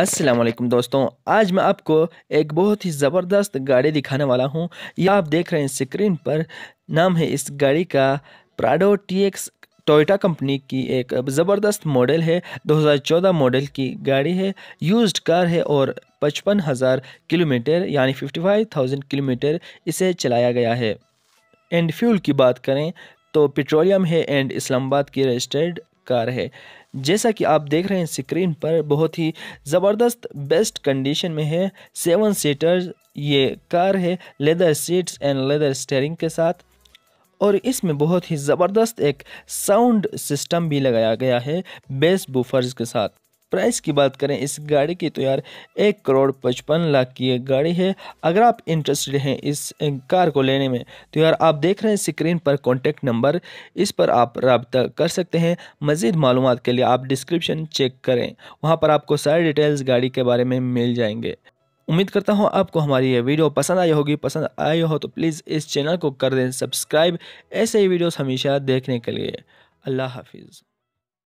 असलम दोस्तों आज मैं आपको एक बहुत ही ज़बरदस्त गाड़ी दिखाने वाला हूँ यह आप देख रहे हैं स्क्रीन पर नाम है इस गाड़ी का Prado T X Toyota company की एक ज़बरदस्त मॉडल है 2014 मॉडल की गाड़ी है यूज्ड कार है और पचपन हज़ार किलोमीटर यानी 55,000 किलोमीटर इसे चलाया गया है एंड फ्यूल की बात करें तो पेट्रोलियम है एंड इस्लामाबाद की रजिस्टर्ड कार है जैसा कि आप देख रहे हैं स्क्रीन पर बहुत ही ज़बरदस्त बेस्ट कंडीशन में है सेवन सीटर ये कार है leather seats and leather steering के साथ और इसमें बहुत ही ज़बरदस्त एक साउंड सिस्टम भी लगाया गया है बेस बुफर्स के साथ प्राइस की बात करें इस गाड़ी की तो यार एक करोड़ पचपन लाख की एक गाड़ी है अगर आप इंटरेस्टेड हैं इस कार को लेने में तो यार आप देख रहे हैं स्क्रीन पर कॉन्टेक्ट नंबर इस पर आप रबता कर सकते हैं मज़ीद मालूम के लिए आप डिस्क्रिप्शन चेक करें वहाँ पर आपको सारी डिटेल्स गाड़ी के बारे में मिल जाएंगे उम्मीद करता हूँ आपको हमारी ये वीडियो पसंद आई होगी पसंद आई हो तो प्लीज़ इस चैनल को कर दें सब्सक्राइब ऐसे ही वीडियोस हमेशा देखने के लिए अल्लाह हाफिज़